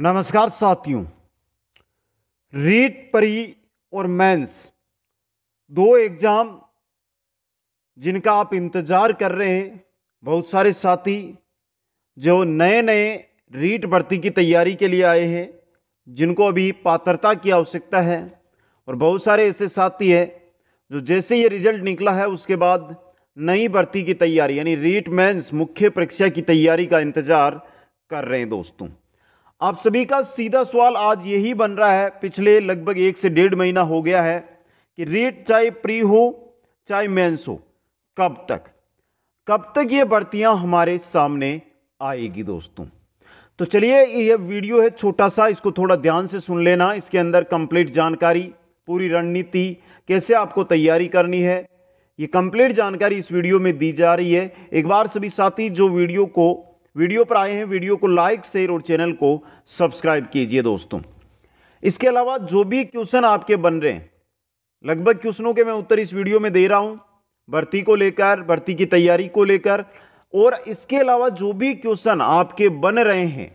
नमस्कार साथियों रीट परी और मेंस दो एग्ज़ाम जिनका आप इंतज़ार कर रहे हैं बहुत सारे साथी जो नए नए रीट भर्ती की तैयारी के लिए आए हैं जिनको अभी पात्रता की आवश्यकता है और बहुत सारे ऐसे साथी हैं जो जैसे ये रिजल्ट निकला है उसके बाद नई भर्ती की तैयारी यानी रीट मेंस मुख्य परीक्षा की तैयारी का इंतज़ार कर रहे हैं दोस्तों आप सभी का सीधा सवाल आज यही बन रहा है पिछले लगभग एक से डेढ़ महीना हो गया है कि रेट चाहे प्री हो चाहे मेंस हो कब तक कब तक ये भर्तियां हमारे सामने आएगी दोस्तों तो चलिए ये वीडियो है छोटा सा इसको थोड़ा ध्यान से सुन लेना इसके अंदर कंप्लीट जानकारी पूरी रणनीति कैसे आपको तैयारी करनी है ये कंप्लीट जानकारी इस वीडियो में दी जा रही है एक बार सभी साथी जो वीडियो को वीडियो पर आए हैं वीडियो को लाइक शेयर और चैनल को सब्सक्राइब कीजिए दोस्तों इसके अलावा जो भी क्वेश्चन आपके बन रहे हैं लगभग क्वेश्चनों के मैं उत्तर इस वीडियो में दे रहा हूँ भर्ती को लेकर भर्ती की तैयारी को लेकर और इसके अलावा जो भी क्वेश्चन आपके बन रहे हैं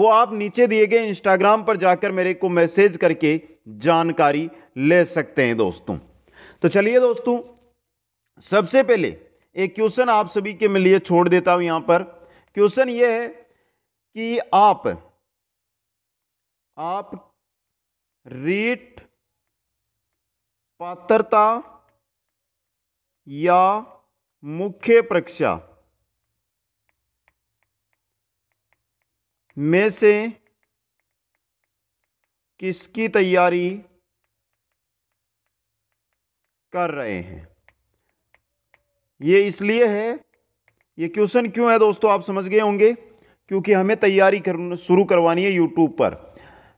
वो आप नीचे दिए गए इंस्टाग्राम पर जाकर मेरे को मैसेज करके जानकारी ले सकते हैं दोस्तों तो चलिए दोस्तों सबसे पहले एक क्वेश्चन आप सभी के लिए छोड़ देता हूं यहां पर क्वेश्चन ये है कि आप आप रीट पात्रता या मुख्य परीक्षा में से किसकी तैयारी कर रहे हैं ये इसलिए है ये क्वेश्चन क्यों है दोस्तों आप समझ गए होंगे क्योंकि हमें तैयारी कर, शुरू करवानी है यूट्यूब पर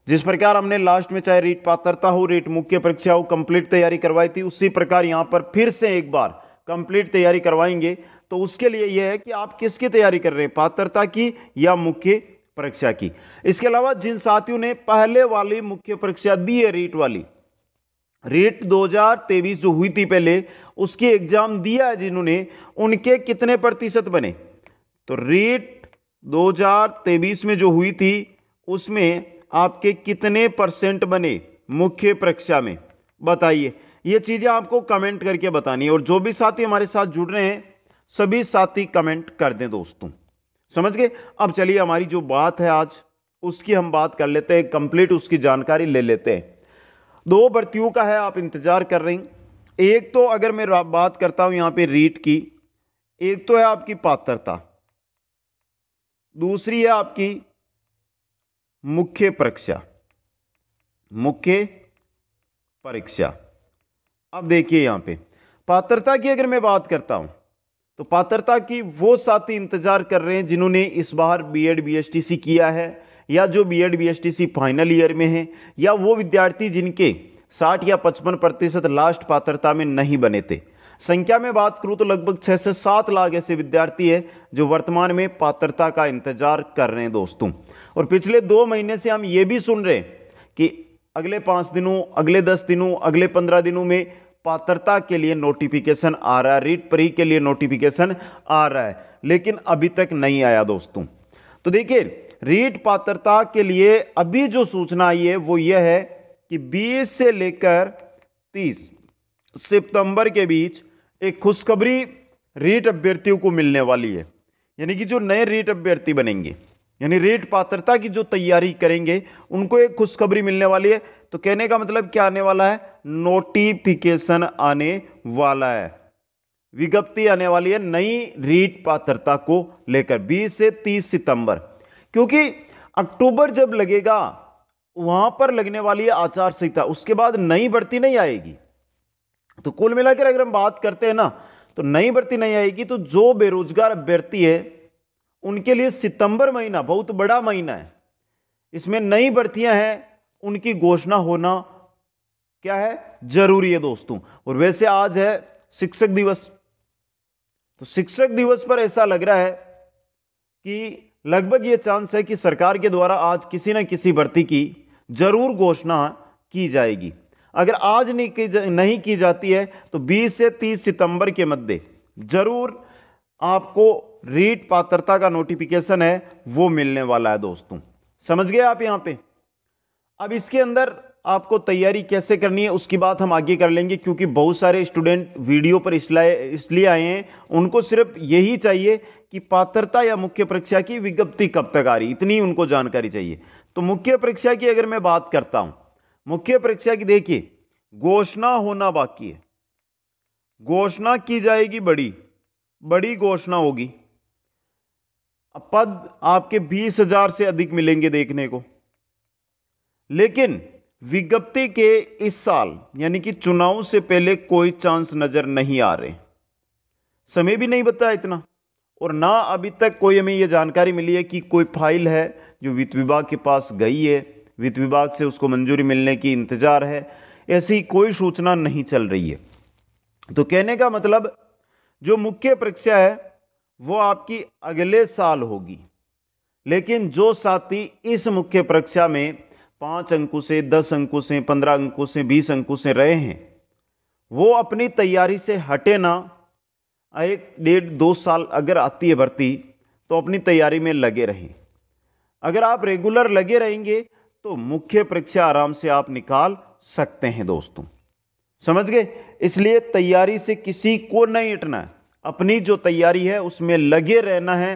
जिस प्रकार हमने लास्ट में चाहे रेट पात्रता हो रेट मुख्य परीक्षा हो कंप्लीट तैयारी करवाई थी उसी प्रकार यहाँ पर फिर से एक बार कंप्लीट तैयारी करवाएंगे तो उसके लिए यह है कि आप किसकी तैयारी कर रहे हैं पात्रता की या मुख्य परीक्षा की इसके अलावा जिन साथियों ने पहले वाली मुख्य परीक्षा दी है रीट वाली रेट 2023 जो हुई थी पहले उसकी एग्जाम दिया है जिन्होंने उनके कितने प्रतिशत बने तो रेट 2023 में जो हुई थी उसमें आपके कितने परसेंट बने मुख्य परीक्षा में बताइए ये चीज़ें आपको कमेंट करके बतानी है और जो भी साथी हमारे साथ जुड़ रहे हैं सभी साथी कमेंट कर दें दोस्तों समझ गए अब चलिए हमारी जो बात है आज उसकी हम बात कर लेते हैं कंप्लीट उसकी जानकारी ले लेते हैं दो भर्तियों का है आप इंतज़ार कर रही एक तो अगर मैं बात करता हूँ यहाँ पे रीट की एक तो है आपकी पात्रता दूसरी है आपकी मुख्य परीक्षा मुख्य परीक्षा अब देखिए यहाँ पे पात्रता की अगर मैं बात करता हूँ तो पात्रता की वो साथी इंतज़ार कर रहे हैं जिन्होंने इस बार बीएड बीएसटीसी किया है या जो बी एड फाइनल ईयर में है या वो विद्यार्थी जिनके 60 या 55 प्रतिशत लास्ट पात्रता में नहीं बने थे संख्या में बात करूँ तो लगभग छः से सात लाख ऐसे विद्यार्थी है जो वर्तमान में पात्रता का इंतजार कर रहे हैं दोस्तों और पिछले दो महीने से हम ये भी सुन रहे हैं कि अगले पाँच दिनों अगले दस दिनों अगले पंद्रह दिनों में पात्रता के लिए नोटिफिकेशन आ रहा है रीट परी के लिए नोटिफिकेशन आ रहा है लेकिन अभी तक नहीं आया दोस्तों तो देखिए रीट पात्रता के लिए अभी जो सूचना आई है वो यह है कि 20 से लेकर 30 सितंबर के बीच एक खुशखबरी रीट अभ्यर्थियों को मिलने वाली है यानी कि जो नए रीट अभ्यर्थी बनेंगे यानी रीट पात्रता की जो तैयारी करेंगे उनको एक खुशखबरी मिलने वाली है तो कहने का मतलब क्या आने वाला है नोटिफिकेशन आने वाला है विज्ञप्ति आने वाली है नई रीट पात्रता को लेकर 20 से 30 सितंबर क्योंकि अक्टूबर जब लगेगा वहां पर लगने वाली आचार संहिता उसके बाद नई बढ़ती नहीं आएगी तो कुल मिलाकर अगर हम बात करते हैं ना तो नई बढ़ती नहीं आएगी तो जो बेरोजगार अभ्यर्थी है उनके लिए सितंबर महीना बहुत बड़ा महीना है इसमें नई भर्तियां हैं उनकी घोषणा होना क्या है जरूरी है दोस्तों और वैसे आज है शिक्षक दिवस तो शिक्षक दिवस पर ऐसा लग रहा है कि लगभग ये चांस है कि सरकार के द्वारा आज किसी न किसी भर्ती की जरूर घोषणा की जाएगी अगर आज नहीं की जा, नहीं की जाती है तो 20 से 30 सितंबर के मध्य जरूर आपको रीट पात्रता का नोटिफिकेशन है वो मिलने वाला है दोस्तों समझ गए आप यहाँ पे अब इसके अंदर आपको तैयारी कैसे करनी है उसकी बात हम आगे कर लेंगे क्योंकि बहुत सारे स्टूडेंट वीडियो पर इसलिए इसलिए आए हैं उनको सिर्फ यही चाहिए कि पात्रता या मुख्य परीक्षा की विज्ञप्ति कब तक आ रही इतनी उनको जानकारी चाहिए तो मुख्य परीक्षा की अगर मैं बात करता हूं मुख्य परीक्षा की देखिए घोषणा होना बाकी है घोषणा की जाएगी बड़ी बड़ी घोषणा होगी पद आपके बीस हजार से अधिक मिलेंगे देखने को लेकिन विज्ञप्ति के इस साल यानी कि चुनाव से पहले कोई चांस नज़र नहीं आ रहे समय भी नहीं बताया इतना और ना अभी तक कोई हमें यह जानकारी मिली है कि कोई फाइल है जो वित्त विभाग के पास गई है वित्त विभाग से उसको मंजूरी मिलने की इंतज़ार है ऐसी कोई सूचना नहीं चल रही है तो कहने का मतलब जो मुख्य परीक्षा है वो आपकी अगले साल होगी लेकिन जो साथी इस मुख्य परीक्षा में पाँच अंकों से दस अंकों से पंद्रह अंकों से बीस अंकों से रहे हैं वो अपनी तैयारी से हटे ना एक डेढ़ दो साल अगर आती है भर्ती तो अपनी तैयारी में लगे रहें अगर आप रेगुलर लगे रहेंगे तो मुख्य परीक्षा आराम से आप निकाल सकते हैं दोस्तों समझ गए इसलिए तैयारी से किसी को नहीं हटना अपनी जो तैयारी है उसमें लगे रहना है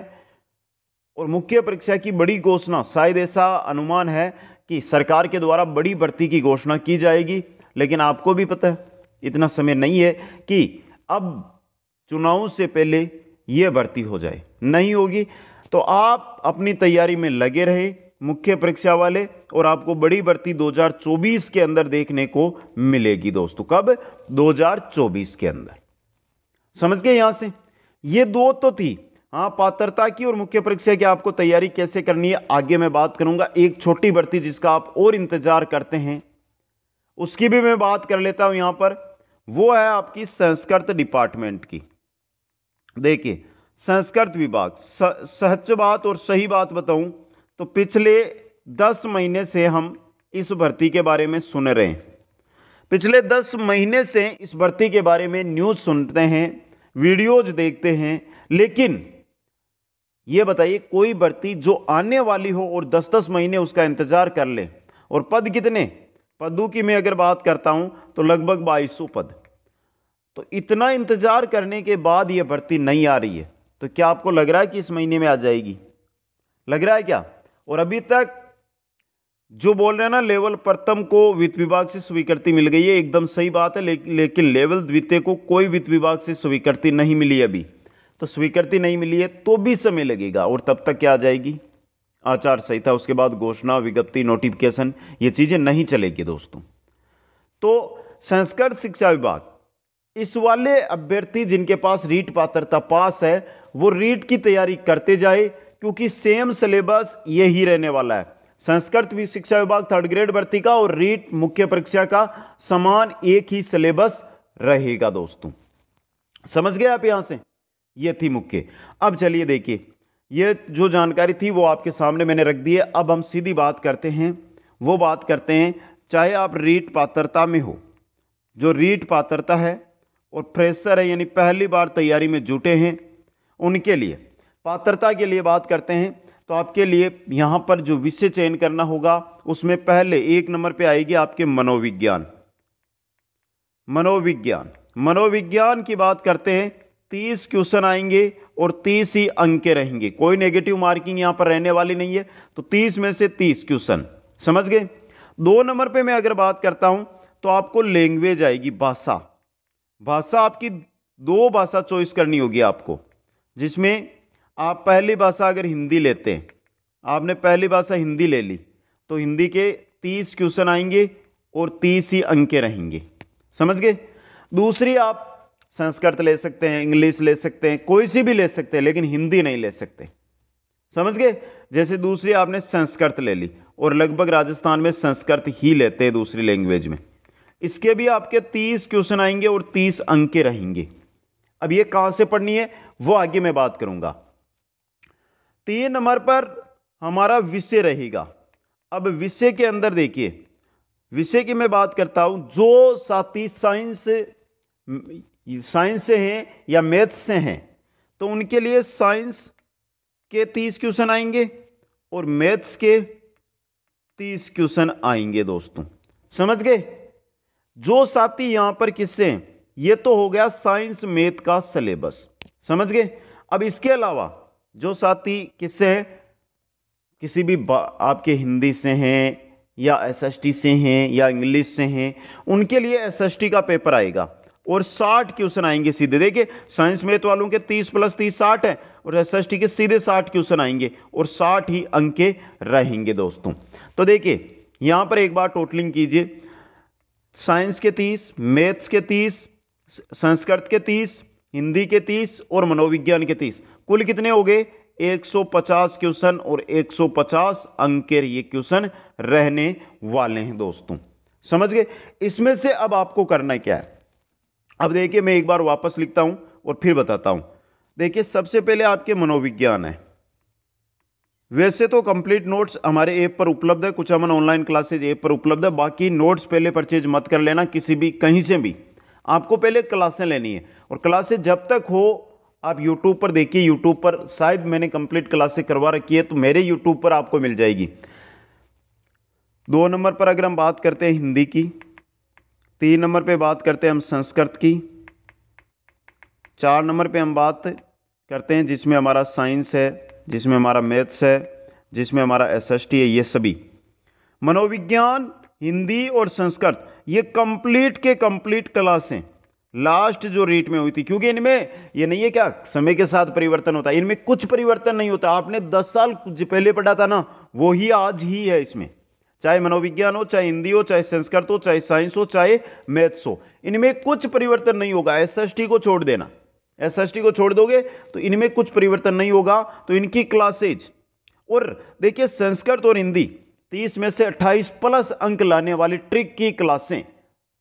और मुख्य परीक्षा की बड़ी घोषणा शायद ऐसा अनुमान है कि सरकार के द्वारा बड़ी भर्ती की घोषणा की जाएगी लेकिन आपको भी पता है इतना समय नहीं है कि अब चुनाव से पहले ये भर्ती हो जाए नहीं होगी तो आप अपनी तैयारी में लगे रहे मुख्य परीक्षा वाले और आपको बड़ी भर्ती 2024 के अंदर देखने को मिलेगी दोस्तों कब 2024 के अंदर समझ गए यहां से ये दो तो थी हाँ पात्रता की और मुख्य परीक्षा की आपको तैयारी कैसे करनी है आगे मैं बात करूंगा एक छोटी भर्ती जिसका आप और इंतज़ार करते हैं उसकी भी मैं बात कर लेता हूँ यहाँ पर वो है आपकी संस्कृत डिपार्टमेंट की देखिए संस्कृत विभाग सहच बात और सही बात बताऊं तो पिछले दस महीने से हम इस भर्ती के बारे में सुन रहे हैं पिछले दस महीने से इस भर्ती के बारे में न्यूज़ सुनते हैं वीडियोज देखते हैं लेकिन ये बताइए कोई भर्ती जो आने वाली हो और 10-10 महीने उसका इंतज़ार कर ले और पद कितने पदों की मैं अगर बात करता हूँ तो लगभग 2200 पद तो इतना इंतज़ार करने के बाद यह भर्ती नहीं आ रही है तो क्या आपको लग रहा है कि इस महीने में आ जाएगी लग रहा है क्या और अभी तक जो बोल रहे हैं ना लेवल प्रथम को वित्त विभाग से स्वीकृति मिल गई है एकदम सही बात है ले, लेकिन लेवल द्वितीय को कोई वित्त विभाग से स्वीकृति नहीं मिली अभी तो स्वीकृति नहीं मिली है तो भी समय लगेगा और तब तक क्या आ जाएगी आचार संहिता उसके बाद घोषणा विज्ञप्ति नोटिफिकेशन ये चीज़ें नहीं चलेगी दोस्तों तो संस्कृत शिक्षा विभाग इस वाले अभ्यर्थी जिनके पास रीट पात्रता पास है वो रीट की तैयारी करते जाए क्योंकि सेम सिलेबस यही रहने वाला है संस्कृत भी शिक्षा विभाग थर्ड ग्रेड भर्ती का और रीट मुख्य परीक्षा का समान एक ही सिलेबस रहेगा दोस्तों समझ गए आप यहां से ये थी मुख्य अब चलिए देखिए ये जो जानकारी थी वो आपके सामने मैंने रख दी है अब हम सीधी बात करते हैं वो बात करते हैं चाहे आप रीट पात्रता में हो जो रीट पात्रता है और फ्रेशर है यानी पहली बार तैयारी में जुटे हैं उनके लिए पात्रता के लिए बात करते हैं तो आपके लिए यहाँ पर जो विषय चयन करना होगा उसमें पहले एक नंबर पे आएगी आपके मनोविज्ञान मनोविज्ञान मनोविज्ञान की बात करते हैं तीस क्वेश्चन आएंगे और तीस ही अंक के रहेंगे कोई नेगेटिव मार्किंग यहां पर रहने वाली नहीं है तो तीस में से तीस क्वेश्चन समझ गए दो नंबर पे मैं अगर बात करता हूं तो आपको लैंग्वेज आएगी भाषा भाषा आपकी दो भाषा चॉइस करनी होगी आपको जिसमें आप पहली भाषा अगर हिंदी लेते हैं आपने पहली भाषा हिंदी ले ली तो हिंदी के तीस क्वेश्चन आएंगे और तीस ही अंके रहेंगे समझ गए दूसरी आप संस्कृत ले सकते हैं इंग्लिश ले सकते हैं कोई सी भी ले सकते हैं लेकिन हिंदी नहीं ले सकते समझ गए जैसे दूसरी आपने संस्कृत ले ली और लगभग राजस्थान में संस्कृत ही लेते हैं दूसरी लैंग्वेज में इसके भी आपके तीस क्वेश्चन आएंगे और तीस अंक के रहेंगे अब ये कहाँ से पढ़नी है वो आगे मैं बात करूंगा तीन तो नंबर पर हमारा विषय रहेगा अब विषय के अंदर देखिए विषय की मैं बात करता हूँ जो साथी साइंस साइंस से हैं या मैथ से हैं तो उनके लिए साइंस के तीस क्वेश्चन आएंगे और मैथ्स के तीस क्वेश्चन आएंगे दोस्तों समझ गए जो साथी यहां पर किससे हैं ये तो हो गया साइंस मैथ का सिलेबस समझ गए अब इसके अलावा जो साथी किससे हैं किसी भी आपके हिंदी से हैं या एसएसटी से हैं या इंग्लिश से हैं उनके लिए एसएसटी का पेपर आएगा और साठ क्वेश्चन आएंगे सीधे देखिए साइंस मैथ वालों तो के तीस प्लस तीस साठ है और एस एस टी के सीधे साठ क्वेश्चन आएंगे और साठ ही अंके रहेंगे दोस्तों तो देखिए यहां पर एक बार टोटलिंग कीजिए साइंस के तीस मैथ्स के तीस संस्कृत के तीस हिंदी के तीस और मनोविज्ञान के तीस कुल कितने हो गए 150 क्वेश्चन और 150 अंक के ये क्वेश्चन रहने वाले हैं दोस्तों समझ गए इसमें से अब आपको करना क्या है अब देखिए मैं एक बार वापस लिखता हूँ और फिर बताता हूँ देखिए सबसे पहले आपके मनोविज्ञान है वैसे तो कंप्लीट नोट्स हमारे ऐप पर उपलब्ध है कुछ अमन ऑनलाइन क्लासेज ऐप पर उपलब्ध है बाकी नोट्स पहले परचेज मत कर लेना किसी भी कहीं से भी आपको पहले क्लासें लेनी है और क्लासेज जब तक हो आप यूट्यूब पर देखिए यूट्यूब पर शायद मैंने कंप्लीट क्लासें करवा रखी है तो मेरे यूट्यूब पर आपको मिल जाएगी दो नंबर पर अगर हम बात करते हैं हिंदी की तीन नंबर पे बात करते हैं हम संस्कृत की चार नंबर पे हम बात करते हैं जिसमें हमारा साइंस है जिसमें हमारा मैथ्स है जिसमें हमारा एस है ये सभी मनोविज्ञान हिंदी और संस्कृत ये कंप्लीट के कंप्लीट क्लासें लास्ट जो रेट में हुई थी क्योंकि इनमें ये नहीं है क्या समय के साथ परिवर्तन होता है इनमें कुछ परिवर्तन नहीं होता आपने दस साल पहले पढ़ा था ना वो ही आज ही है इसमें चाहे मनोविज्ञान हो चाहे हिंदी हो चाहे संस्कृत हो चाहे साइंस हो चाहे मैथ्स हो इनमें कुछ परिवर्तन नहीं होगा टी को छोड़ देना टी को छोड़ दोगे तो इनमें कुछ परिवर्तन नहीं होगा तो इनकी क्लासेज और देखिए संस्कृत और हिंदी तीस में से अट्ठाईस प्लस अंक लाने वाली ट्रिक की क्लासें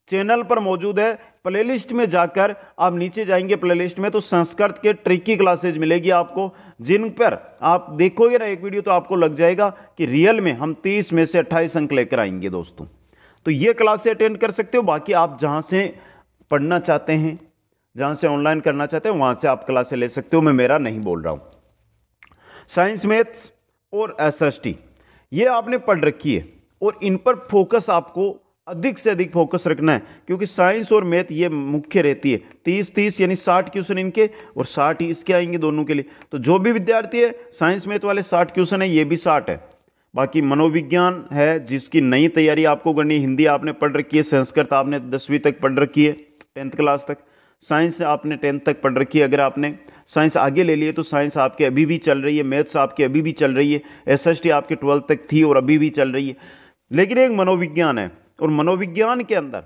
चैनल पर मौजूद है प्लेलिस्ट में जाकर आप नीचे जाएंगे प्लेलिस्ट में तो संस्कृत के ट्रिकी क्लासेज मिलेगी आपको जिन पर आप देखोगे ना एक वीडियो तो आपको लग जाएगा कि रियल में हम 30 में से 28 अंक लेकर आएंगे दोस्तों तो ये क्लासे अटेंड कर सकते हो बाकी आप जहाँ से पढ़ना चाहते हैं जहाँ से ऑनलाइन करना चाहते हैं वहाँ से आप क्लासे ले सकते हो मैं मेरा नहीं बोल रहा हूँ साइंस मैथ्स और एस ये आपने पढ़ रखी है और इन पर फोकस आपको अधिक से अधिक फोकस रखना है क्योंकि साइंस और मैथ ये मुख्य रहती है तीस तीस यानी साठ क्वेश्चन इनके और साठ ही इसके आएंगे दोनों के लिए तो जो भी विद्यार्थी है साइंस मैथ वाले साठ क्वेश्चन है ये भी साठ है बाकी मनोविज्ञान है जिसकी नई तैयारी आपको करनी हिंदी आपने पढ़ रखी है संस्कृत आपने दसवीं तक पढ़ रखी है टेंथ क्लास तक साइंस आपने टेंथ तक पढ़ रखी है अगर आपने साइंस आगे ले लिए तो साइंस आपके अभी भी चल रही है मैथ्स आपके अभी भी चल रही है एस आपके ट्वेल्थ तक थी और अभी भी चल रही है लेकिन एक मनोविज्ञान है और मनोविज्ञान के अंदर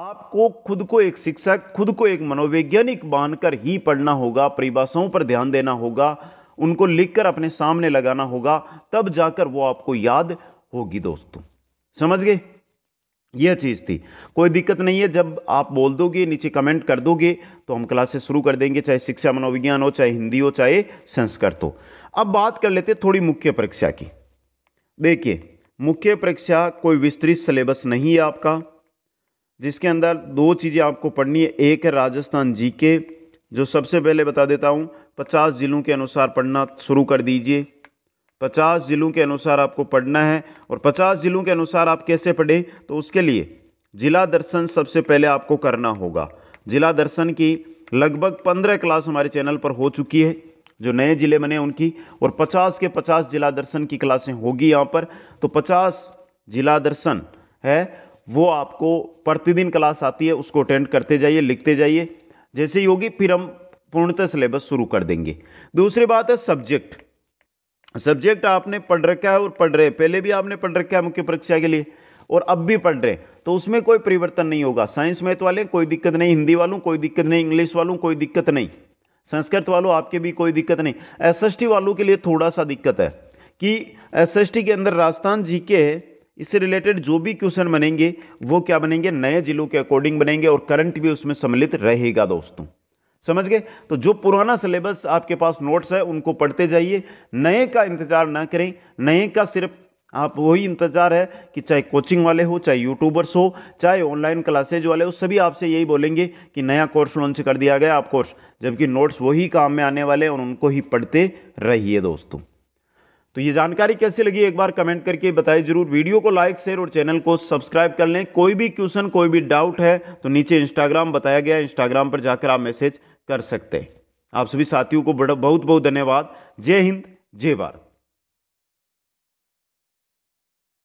आपको खुद को एक शिक्षक खुद को एक मनोवैज्ञानिक बांधकर ही पढ़ना होगा परिभाषाओं पर ध्यान देना होगा उनको लिखकर अपने सामने लगाना होगा तब जाकर वो आपको याद होगी दोस्तों समझ गए यह चीज़ थी कोई दिक्कत नहीं है जब आप बोल दोगे नीचे कमेंट कर दोगे तो हम क्लासेस शुरू कर देंगे चाहे शिक्षा मनोविज्ञान हो चाहे हिंदी हो चाहे संस्कृत हो अब बात कर लेते थोड़ी मुख्य परीक्षा की देखिए मुख्य परीक्षा कोई विस्तृत सिलेबस नहीं है आपका जिसके अंदर दो चीज़ें आपको पढ़नी है एक है राजस्थान जीके जो सबसे पहले बता देता हूँ पचास ज़िलों के अनुसार पढ़ना शुरू कर दीजिए पचास ज़िलों के अनुसार आपको पढ़ना है और पचास ज़िलों के अनुसार आप कैसे पढ़ें तो उसके लिए जिला दर्शन सबसे पहले आपको करना होगा जिला दर्शन की लगभग पंद्रह क्लास हमारे चैनल पर हो चुकी है जो नए ज़िले बने उनकी और 50 के 50 जिला दर्शन की क्लासें होगी यहाँ पर तो 50 जिला दर्शन है वो आपको प्रतिदिन क्लास आती है उसको अटेंड करते जाइए लिखते जाइए जैसे ही होगी फिर हम पूर्णतः सिलेबस शुरू कर देंगे दूसरी बात है सब्जेक्ट सब्जेक्ट आपने पढ़ रखा है और पढ़ रहे हैं पहले भी आपने पढ़ रखा है मुख्य परीक्षा के लिए और अब भी पढ़ रहे हैं तो उसमें कोई परिवर्तन नहीं होगा साइंस मैथ वाले कोई दिक्कत नहीं हिंदी वालों कोई दिक्कत नहीं इंग्लिश वालों कोई दिक्कत नहीं संस्कृत वालों आपके भी कोई दिक्कत नहीं टी वालों के लिए थोड़ा सा दिक्कत है कि टी के अंदर राजस्थान जी के इससे रिलेटेड जो भी क्वेश्चन बनेंगे वो क्या बनेंगे नए जिलों के अकॉर्डिंग बनेंगे और करंट भी उसमें सम्मिलित रहेगा दोस्तों समझ गए तो जो पुराना सिलेबस आपके पास नोट्स है उनको पढ़ते जाइए नए का इंतजार ना करें नए का सिर्फ आप वही इंतज़ार है कि चाहे कोचिंग वाले हो चाहे यूट्यूबर्स हो चाहे ऑनलाइन क्लासेज वाले हो सभी आपसे यही बोलेंगे कि नया कोर्स लॉन्च कर दिया गया आप कोर्स जबकि नोट्स वही काम में आने वाले और उनको ही पढ़ते रहिए दोस्तों तो ये जानकारी कैसी लगी एक बार कमेंट करके बताइए जरूर वीडियो को लाइक शेयर और चैनल को सब्सक्राइब कर लें कोई भी क्वेश्चन कोई भी डाउट है तो नीचे इंस्टाग्राम बताया गया इंस्टाग्राम पर जाकर आप मैसेज कर सकते हैं आप सभी साथियों को बड़ा बहुत बहुत धन्यवाद जय हिंद जय भारत